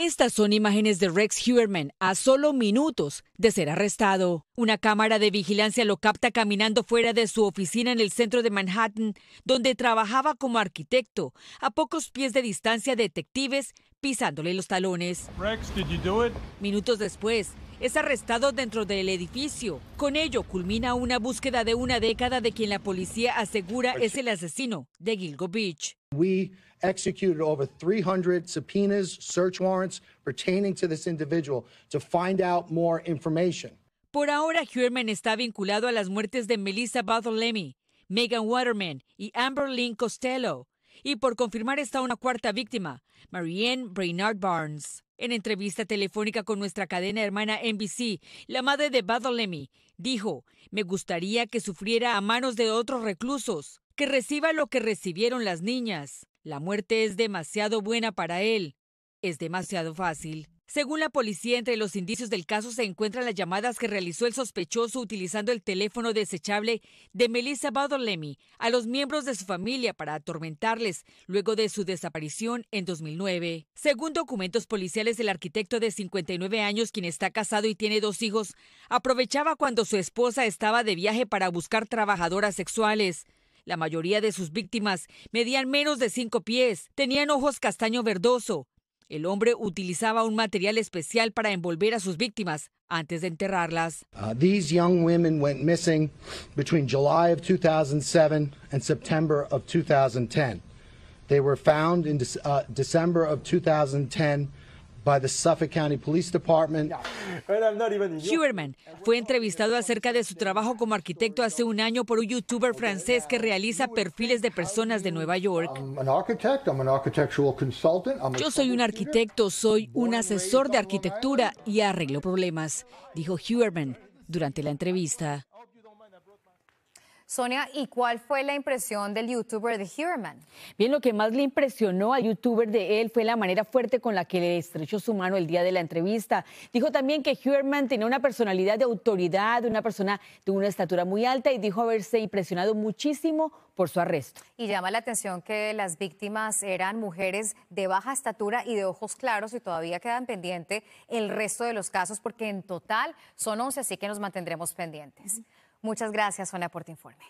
Estas son imágenes de Rex Huerman a solo minutos de ser arrestado. Una cámara de vigilancia lo capta caminando fuera de su oficina en el centro de Manhattan, donde trabajaba como arquitecto, a pocos pies de distancia detectives pisándole los talones. Minutos después, es arrestado dentro del edificio. Con ello culmina una búsqueda de una década de quien la policía asegura es el asesino de Gilgo Beach. We executed over 300 subpoenas, search warrants pertaining to this individual to find out more information. Por ahora, Huerman está vinculado a las muertes de Melissa Bartholomew, Megan Waterman y Amber Lynn Costello. Y por confirmar está una cuarta víctima, Marianne Brainard Barnes. En entrevista telefónica con nuestra cadena hermana NBC, la madre de Bartholomew dijo, me gustaría que sufriera a manos de otros reclusos que reciba lo que recibieron las niñas. La muerte es demasiado buena para él. Es demasiado fácil. Según la policía, entre los indicios del caso se encuentran las llamadas que realizó el sospechoso utilizando el teléfono desechable de Melissa Badolemi a los miembros de su familia para atormentarles luego de su desaparición en 2009. Según documentos policiales, el arquitecto de 59 años, quien está casado y tiene dos hijos, aprovechaba cuando su esposa estaba de viaje para buscar trabajadoras sexuales. La mayoría de sus víctimas medían menos de cinco pies, tenían ojos castaño verdoso. El hombre utilizaba un material especial para envolver a sus víctimas antes de enterrarlas. Uh, these young women went missing between July of 2007 and September of 2010. They were found in de uh, December of 2010 by fue entrevistado acerca de su trabajo como arquitecto hace un año por un youtuber francés que realiza perfiles de personas de Nueva York. Yo soy un arquitecto, soy un asesor de arquitectura y arreglo problemas, dijo Huberman durante la entrevista. Sonia, ¿y cuál fue la impresión del youtuber de Huberman? Bien, lo que más le impresionó al youtuber de él fue la manera fuerte con la que le estrechó su mano el día de la entrevista. Dijo también que Huberman tenía una personalidad de autoridad, una persona de una estatura muy alta y dijo haberse impresionado muchísimo por su arresto. Y llama la atención que las víctimas eran mujeres de baja estatura y de ojos claros y todavía quedan pendientes el resto de los casos porque en total son 11, así que nos mantendremos pendientes. Muchas gracias, Sonia, por tu informe.